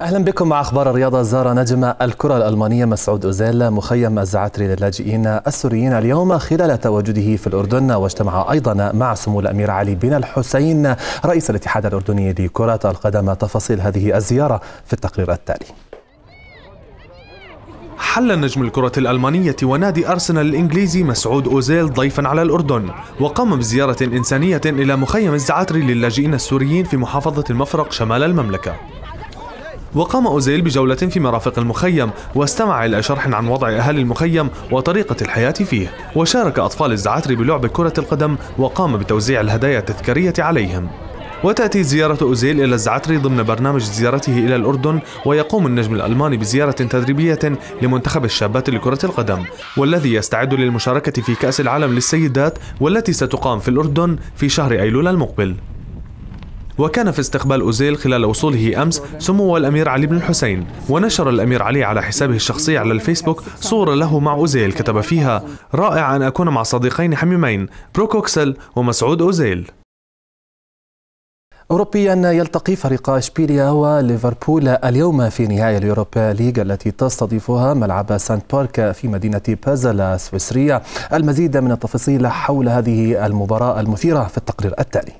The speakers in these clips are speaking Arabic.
اهلا بكم مع اخبار الرياضه زار نجم الكره الالمانيه مسعود اوزيل مخيم الزعتري للاجئين السوريين اليوم خلال تواجده في الاردن واجتمع ايضا مع سمو الامير علي بن الحسين رئيس الاتحاد الاردني لكره القدم تفاصيل هذه الزياره في التقرير التالي حل نجم الكرة الألمانية ونادي أرسنال الإنجليزي مسعود أوزيل ضيفا على الأردن وقام بزيارة إنسانية إلى مخيم الزعاتري للاجئين السوريين في محافظة المفرق شمال المملكة وقام أوزيل بجولة في مرافق المخيم واستمع إلى شرح عن وضع أهالي المخيم وطريقة الحياة فيه وشارك أطفال الزعاتري بلعب كرة القدم وقام بتوزيع الهدايا التذكارية عليهم وتأتي زيارة أوزيل إلى الزعتري ضمن برنامج زيارته إلى الأردن ويقوم النجم الألماني بزيارة تدريبية لمنتخب الشابات لكرة القدم والذي يستعد للمشاركة في كأس العالم للسيدات والتي ستقام في الأردن في شهر أيلول المقبل وكان في استقبال أوزيل خلال وصوله أمس سمو الأمير علي بن الحسين ونشر الأمير علي على حسابه الشخصي على الفيسبوك صورة له مع أوزيل كتب فيها رائع أن أكون مع صديقين حميمين بروكوكسل ومسعود أوزيل أوروبيا يلتقي فريق إشبيليا وليفربول اليوم في نهائي اليوروبا ليج التي تستضيفها ملعب سانت بارك في مدينة بازل السويسرية المزيد من التفاصيل حول هذه المباراة المثيرة في التقرير التالي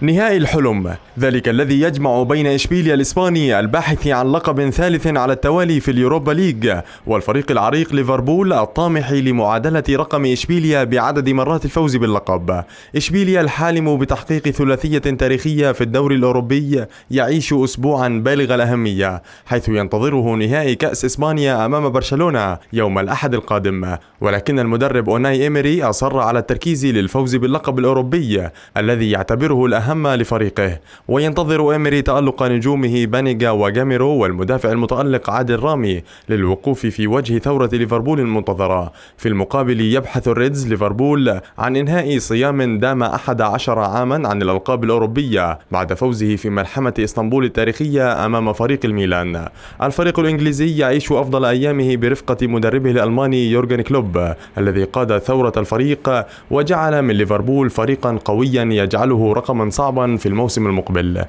نهائي الحلم ذلك الذي يجمع بين إشبيليا الإسباني الباحث عن لقب ثالث على التوالي في اليوروبا ليج والفريق العريق ليفربول الطامح لمعادلة رقم إشبيليا بعدد مرات الفوز باللقب إشبيليا الحالم بتحقيق ثلاثية تاريخية في الدوري الأوروبي يعيش أسبوعا بالغ الأهمية حيث ينتظره نهائي كأس إسبانيا أمام برشلونة يوم الأحد القادم ولكن المدرب أوناي إيمري أصر على التركيز للفوز باللقب الأوروبي الذي يعتبره الأهم الأهم لفريقه وينتظر إيمري تألق نجومه بانيجا وجاميرو والمدافع المتألق عادل رامي للوقوف في وجه ثورة ليفربول المنتظرة في المقابل يبحث الريدز ليفربول عن إنهاء صيام دام 11 عاما عن الألقاب الأوروبية بعد فوزه في ملحمة إسطنبول التاريخية أمام فريق الميلان الفريق الإنجليزي يعيش أفضل أيامه برفقة مدربه الألماني يورجن كلوب الذي قاد ثورة الفريق وجعل من ليفربول فريقا قويا يجعله رقما صعبا في الموسم المقبل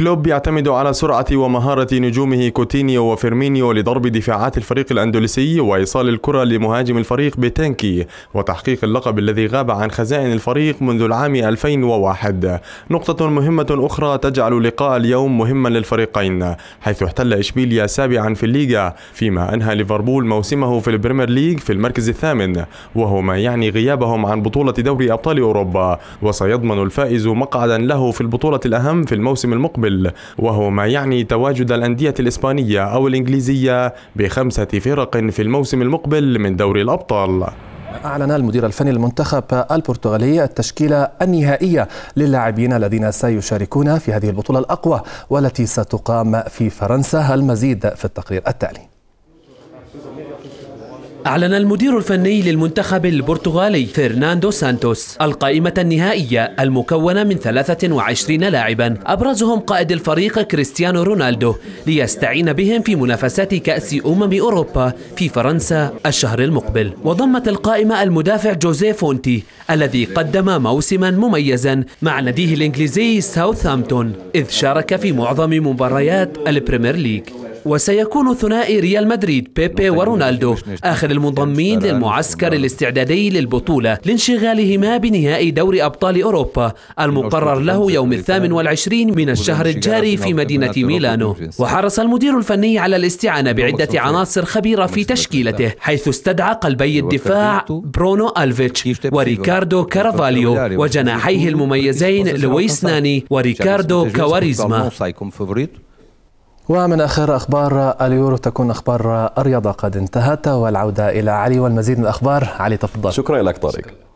كلوب يعتمد على سرعة ومهارة نجومه كوتينيو وفيرمينيو لضرب دفاعات الفريق الأندلسي وإيصال الكرة لمهاجم الفريق بتانكي وتحقيق اللقب الذي غاب عن خزائن الفريق منذ العام 2001 نقطة مهمة أخرى تجعل لقاء اليوم مهما للفريقين حيث احتل إشبيليا سابعا في الليغا فيما أنهى ليفربول موسمه في البريمير ليج في المركز الثامن وهو ما يعني غيابهم عن بطولة دوري أبطال أوروبا وسيضمن الفائز مقعدا له في البطولة الأهم في الموسم المقبل المقابل وهو ما يعني تواجد الأندية الإسبانية أو الإنجليزية بخمسة فرق في الموسم المقبل من دوري الأبطال أعلن المدير الفني المنتخب البرتغالي التشكيلة النهائية للاعبين الذين سيشاركون في هذه البطولة الأقوى والتي ستقام في فرنسا المزيد في التقرير التالي أعلن المدير الفني للمنتخب البرتغالي فرناندو سانتوس القائمة النهائية المكونة من 23 لاعبا أبرزهم قائد الفريق كريستيانو رونالدو ليستعين بهم في منافسات كأس أمم أوروبا في فرنسا الشهر المقبل وضمت القائمة المدافع جوزيف فونتي الذي قدم موسما مميزا مع ناديه الإنجليزي ساوثهامبتون إذ شارك في معظم مباريات البريمير ليج وسيكون ثنائي ريال مدريد بيبي ورونالدو آخر المنضمين للمعسكر الاستعدادي للبطولة لانشغالهما بنهائي دوري أبطال أوروبا المقرر له يوم الثامن والعشرين من الشهر الجاري في مدينة ميلانو وحرص المدير الفني على الاستعانة بعدة عناصر خبيرة في تشكيلته حيث استدعى قلبي أيوة، الدفاع برونو ألفيتش وريكاردو كارافاليو وجناحيه المميزين لويس ناني وريكاردو كواريزما ومن اخر اخبار اليورو تكون اخبار الرياضه قد انتهت والعوده الى علي والمزيد من الاخبار علي تفضل شكرا لك طارق شكرا.